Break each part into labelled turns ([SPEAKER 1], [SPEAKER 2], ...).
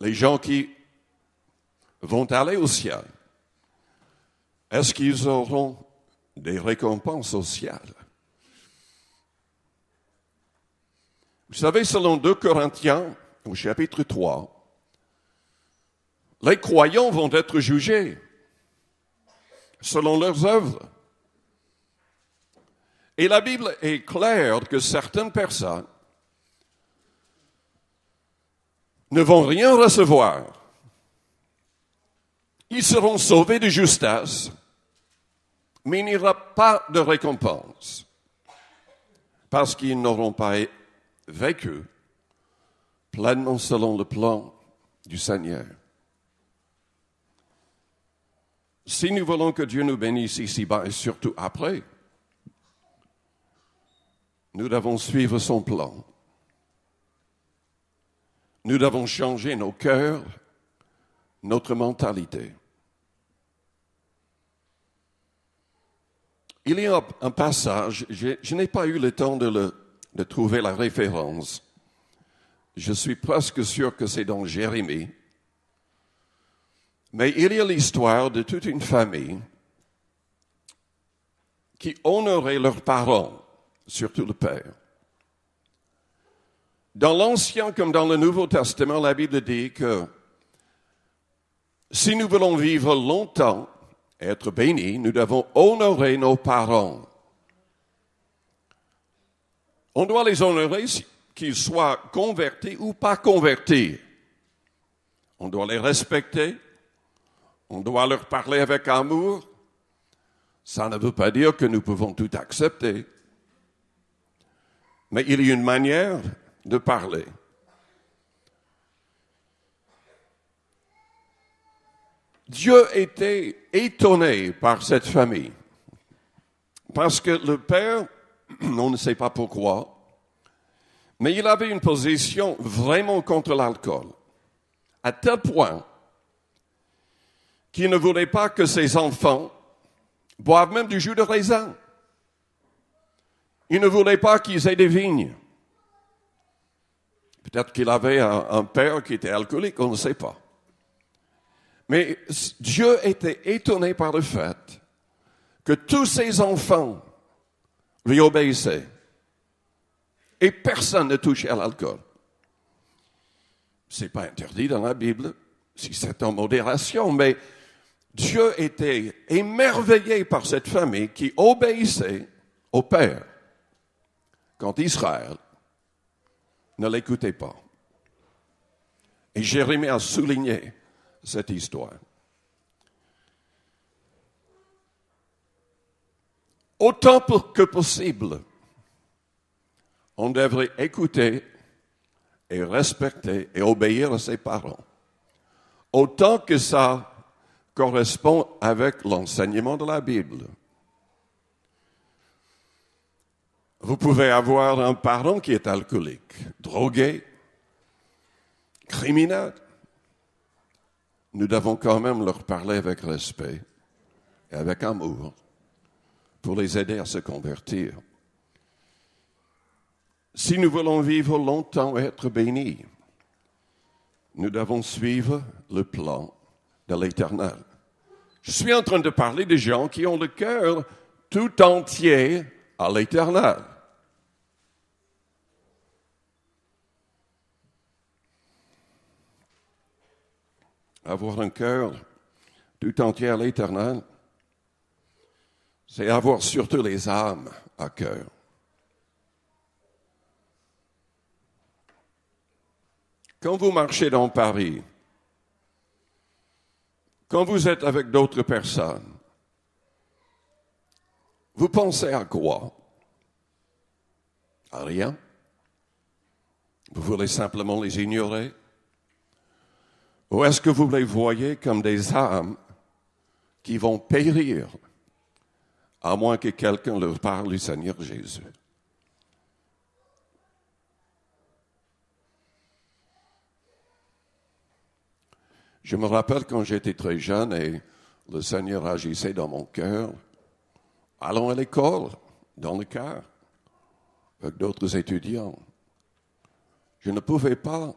[SPEAKER 1] les gens qui vont aller au ciel, est-ce qu'ils auront des récompenses au ciel? Vous savez, selon 2 Corinthiens, au chapitre 3, les croyants vont être jugés selon leurs œuvres. Et la Bible est claire que certaines personnes ne vont rien recevoir. Ils seront sauvés de justesse, mais il n'y aura pas de récompense parce qu'ils n'auront pas vécu pleinement selon le plan du Seigneur. Si nous voulons que Dieu nous bénisse ici-bas et surtout après, nous devons suivre son plan. Nous devons changer nos cœurs, notre mentalité. Il y a un passage, je, n'ai pas eu le temps de, le, de trouver la référence. Je suis presque sûr que c'est dans Jérémie. Mais il y a l'histoire de toute une famille qui honorait leurs parents, surtout le père. Dans l'Ancien comme dans le Nouveau Testament, la Bible dit que si nous voulons vivre longtemps, et être bénis, nous devons honorer nos parents. On doit les honorer qu'ils soient convertis ou pas convertis. On doit les respecter. On doit leur parler avec amour. Ça ne veut pas dire que nous pouvons tout accepter. Mais il y a une manière de parler. Dieu était étonné par cette famille parce que le père, on ne sait pas pourquoi, mais il avait une position vraiment contre l'alcool, à tel point qu'il ne voulait pas que ses enfants boivent même du jus de raisin. Il ne voulait pas qu'ils aient des vignes. Peut-être qu'il avait un, père qui était alcoolique, on ne sait pas. Mais Dieu était étonné par le fait que tous ses enfants lui obéissaient et personne ne touchait à l'alcool. Ce n'est pas interdit dans la Bible, si c'est en modération, mais Dieu était émerveillé par cette famille qui obéissait au Père quand Israël ne l'écoutez pas. Et Jérémie a souligné cette histoire. Autant que possible, on devrait écouter et respecter et obéir à ses parents. Autant que ça correspond avec l'enseignement de la Bible. Vous pouvez avoir un parent qui est alcoolique, drogué, criminel. Nous devons quand même leur parler avec respect et avec amour pour les aider à se convertir. Si nous voulons vivre longtemps et être bénis, nous devons suivre le plan de l'Éternel. Je suis en train de parler des gens qui ont le cœur tout entier à l'Éternel. Avoir un cœur tout entier à l'éternel, c'est avoir surtout les âmes à cœur. Quand vous marchez dans Paris, quand vous êtes avec d'autres personnes, vous pensez à quoi À rien. Vous voulez simplement les ignorer ou est-ce que vous les voyez comme des âmes qui vont périr, à moins que quelqu'un leur parle du Seigneur Jésus? Je me rappelle quand j'étais très jeune et le Seigneur agissait dans mon cœur. Allons à l'école, dans le car, avec d'autres étudiants. Je ne pouvais pas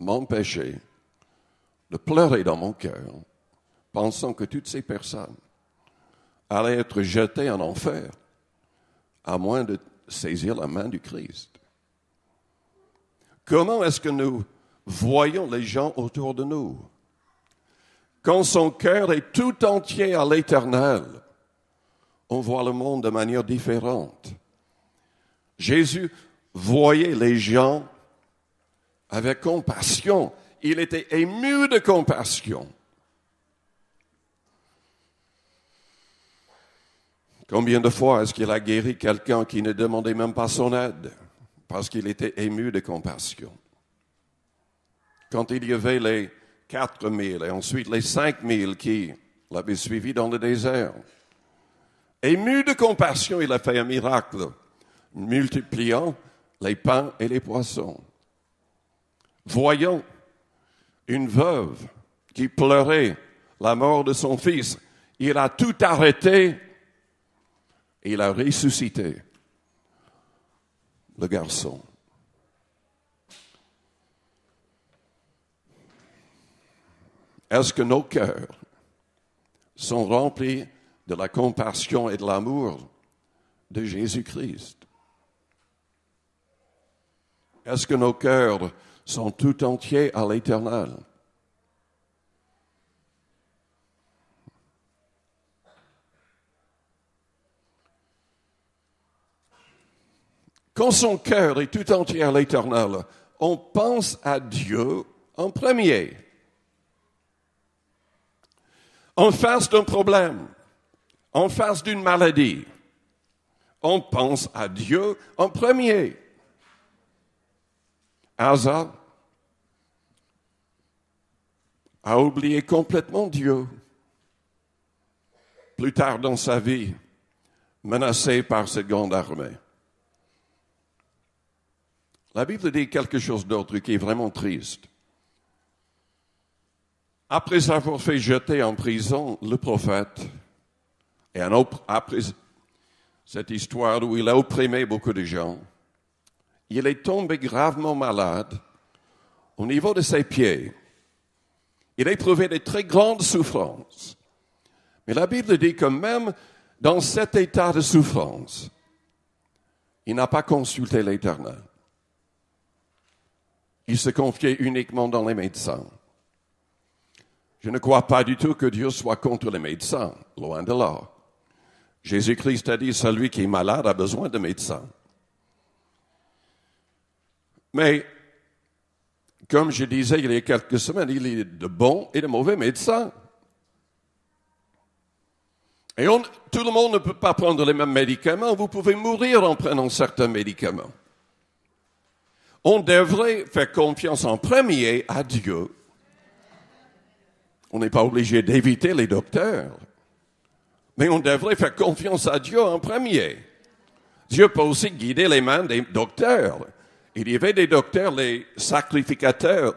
[SPEAKER 1] m'empêcher de pleurer dans mon cœur, pensant que toutes ces personnes allaient être jetées en enfer, à moins de saisir la main du Christ. Comment est-ce que nous voyons les gens autour de nous Quand son cœur est tout entier à l'éternel, on voit le monde de manière différente. Jésus voyait les gens avec compassion il était ému de compassion. Combien de fois est-ce qu'il a guéri quelqu'un qui ne demandait même pas son aide parce qu'il était ému de compassion? Quand il y avait les quatre mille et ensuite les mille qui l'avaient suivi dans le désert, ému de compassion, il a fait un miracle, multipliant les pains et les poissons. Voyons une veuve qui pleurait la mort de son fils. Il a tout arrêté et il a ressuscité le garçon. Est-ce que nos cœurs sont remplis de la compassion et de l'amour de Jésus-Christ Est-ce que nos cœurs sont tout entiers à l'Éternel. Quand son cœur est tout entier à l'Éternel, on pense à Dieu en premier. En face d'un problème, en face d'une maladie, on pense à Dieu en premier. Hazard a oublié complètement Dieu. Plus tard dans sa vie, menacé par cette grande armée. La Bible dit quelque chose d'autre qui est vraiment triste. Après avoir fait jeter en prison le prophète, et après cette histoire où il a opprimé beaucoup de gens, il est tombé gravement malade au niveau de ses pieds. Il a éprouvé de très grandes souffrances. Mais la Bible dit que même dans cet état de souffrance, il n'a pas consulté l'Éternel. Il se confiait uniquement dans les médecins. Je ne crois pas du tout que Dieu soit contre les médecins, loin de là. Jésus-Christ a dit, celui qui est malade a besoin de médecins. Mais, comme je disais il y a quelques semaines, il y a de bons et de mauvais médecins. Et tout le monde ne peut pas prendre les mêmes médicaments. Vous pouvez mourir en prenant certains médicaments. On devrait faire confiance en premier à Dieu. On n'est pas obligé d'éviter les docteurs. Mais on devrait faire confiance à Dieu en premier. Dieu peut aussi guider les mains des docteurs. Il y avait des docteurs, les sacrificateurs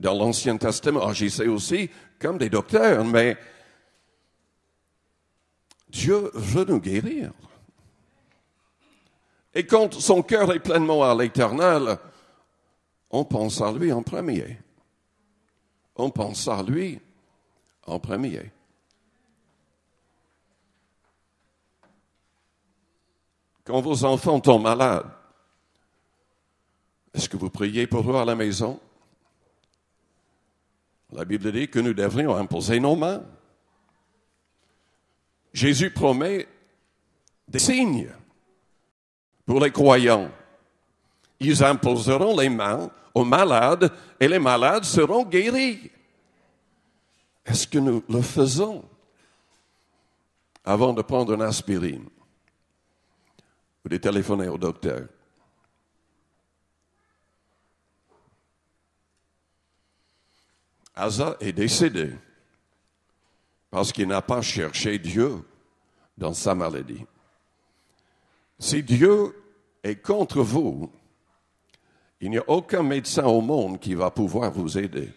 [SPEAKER 1] dans l'Ancien Testament, ah, sais aussi comme des docteurs, mais Dieu veut nous guérir. Et quand son cœur est pleinement à l'éternel, on pense à lui en premier. On pense à lui en premier. Quand vos enfants tombent malades, est-ce que vous priez pour eux à la maison? La Bible dit que nous devrions imposer nos mains. Jésus promet des signes pour les croyants. Ils imposeront les mains aux malades et les malades seront guéris. Est-ce que nous le faisons avant de prendre un aspirine ou de téléphoner au docteur? Asa est décédé parce qu'il n'a pas cherché Dieu dans sa maladie. Si Dieu est contre vous, il n'y a aucun médecin au monde qui va pouvoir vous aider.